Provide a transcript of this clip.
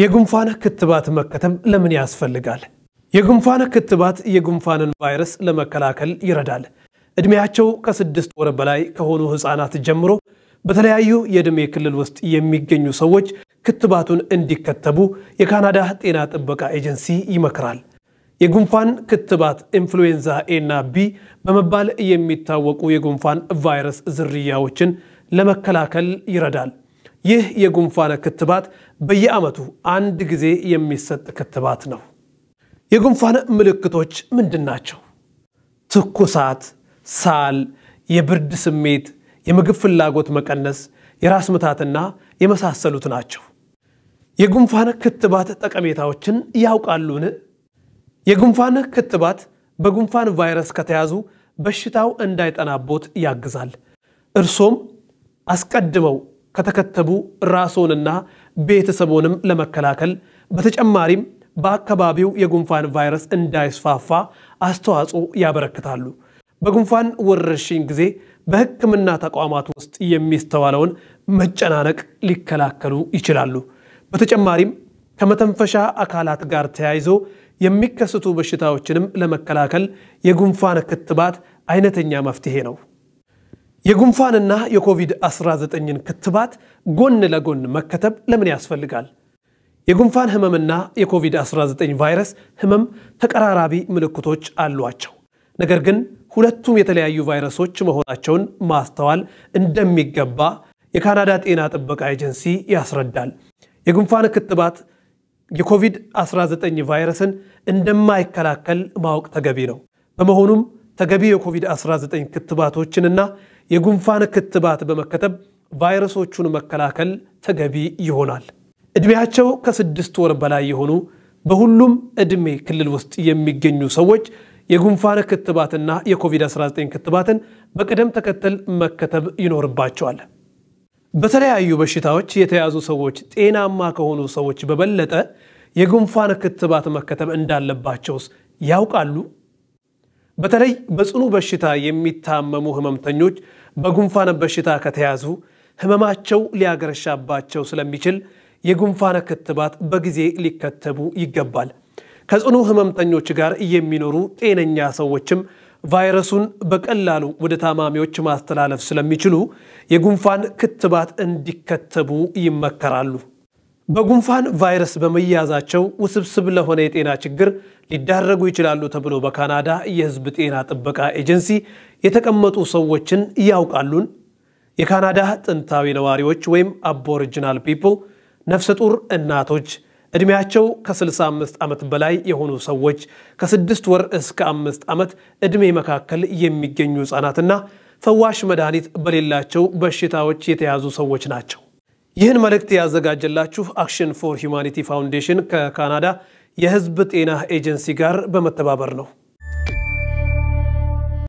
የጉንፋን ክትባት መከተብ ለምን ያስፈልጋል? የጉንፋን ክትባት የጉንፋንን ቫይረስ ለመከላከል ይረዳል። ዕድሜያቸው ከስድስት ወር በላይ ከሆኑ ሕፃናት ጀምሮ በተለያዩ የዕድሜ ክልል ውስጥ የሚገኙ ሰዎች ክትባቱን እንዲከተቡ የካናዳ ጤና ጥበቃ ኤጀንሲ ይመክራል። የጉንፋን ክትባት ኢንፍሉዌንዛ ኤና ቢ በመባል የሚታወቁ የጉንፋን ቫይረስ ዝርያዎችን ለመከላከል ይረዳል። ይህ የጉንፋን ክትባት በየዓመቱ አንድ ጊዜ የሚሰጥ ክትባት ነው። የጉንፋን ምልክቶች ምንድን ናቸው? ትኩሳት፣ ሳል፣ የብርድ ስሜት፣ የምግብ ፍላጎት መቀነስ፣ የራስ ምታትና የመሳሰሉት ናቸው። የጉንፋን ክትባት ጠቀሜታዎችን ያውቃሉን? የጉንፋን ክትባት በጉንፋን ቫይረስ ከተያዙ በሽታው እንዳይጠናቦት ያግዛል። እርሶም አስቀድመው ከተከተቡ ራስዎንና ቤተሰቦንም ለመከላከል በተጨማሪም በአካባቢው የጉንፋን ቫይረስ እንዳይስፋፋ አስተዋጽኦ ያበረክታሉ። በጉንፋን ወረርሽኝ ጊዜ በሕክምና ተቋማት ውስጥ የሚስተዋለውን መጨናነቅ ሊከላከሉ ይችላሉ። በተጨማሪም ከመተንፈሻ አካላት ጋር ተያይዞ የሚከሰቱ በሽታዎችንም ለመከላከል የጉንፋን ክትባት አይነተኛ መፍትሄ ነው። የጉንፋንና የኮቪድ-19ን ክትባት ጎን ለጎን መከተብ ለምን ያስፈልጋል? የጉንፋን ህመምና የኮቪድ-19 ቫይረስ ህመም ተቀራራቢ ምልክቶች አሏቸው። ነገር ግን ሁለቱም የተለያዩ ቫይረሶች መሆናቸውን ማስተዋል እንደሚገባ የካናዳ ጤና ጥበቃ ኤጀንሲ ያስረዳል። የጉንፋን ክትባት የኮቪድ-19 ቫይረስን እንደማይከላከል ማወቅ ተገቢ ነው። በመሆኑም ተገቢ የኮቪድ-19 ክትባቶችንና የጉንፋን ክትባት በመከተብ ቫይረሶቹን መከላከል ተገቢ ይሆናል። ዕድሜያቸው ከስድስት ወር በላይ የሆኑ በሁሉም ዕድሜ ክልል ውስጥ የሚገኙ ሰዎች የጉንፋን ክትባትና የኮቪድ-19 ክትባትን በቅደም ተከተል መከተብ ይኖርባቸዋል። በተለያዩ በሽታዎች የተያዙ ሰዎች ጤናማ ከሆኑ ሰዎች በበለጠ የጉንፋን ክትባት መከተብ እንዳለባቸውስ ያውቃሉ? በተለይ በጽኑ በሽታ የሚታመሙ ህመምተኞች በጉንፋን በሽታ ከተያዙ ህመማቸው ሊያገረሻባቸው ስለሚችል የጉንፋን ክትባት በጊዜ ሊከተቡ ይገባል። ከጽኑ ህመምተኞች ጋር የሚኖሩ ጤነኛ ሰዎችም ቫይረሱን በቀላሉ ወደ ታማሚዎች ማስተላለፍ ስለሚችሉ የጉንፋን ክትባት እንዲከተቡ ይመከራሉ። በጉንፋን ቫይረስ በመያዛቸው ውስብስብ ለሆነ የጤና ችግር ሊዳረጉ ይችላሉ ተብሎ በካናዳ የሕዝብ ጤና ጥበቃ ኤጀንሲ የተቀመጡ ሰዎችን እያውቃሉን? የካናዳ ጥንታዊ ነዋሪዎች ወይም አቦሪጂናል ፒፕል፣ ነፍሰ ጡር እናቶች፣ ዕድሜያቸው ከ65 ዓመት በላይ የሆኑ ሰዎች፣ ከስድስት ወር እስከ አምስት ዓመት ዕድሜ መካከል የሚገኙ ሕፃናትና ፈዋሽ መድኃኒት በሌላቸው በሽታዎች የተያዙ ሰዎች ናቸው። ይህን መልእክት ያዘጋጀላችሁ አክሽን ፎር ሂውማኒቲ ፋውንዴሽን ከካናዳ የህዝብ ጤና ኤጀንሲ ጋር በመተባበር ነው።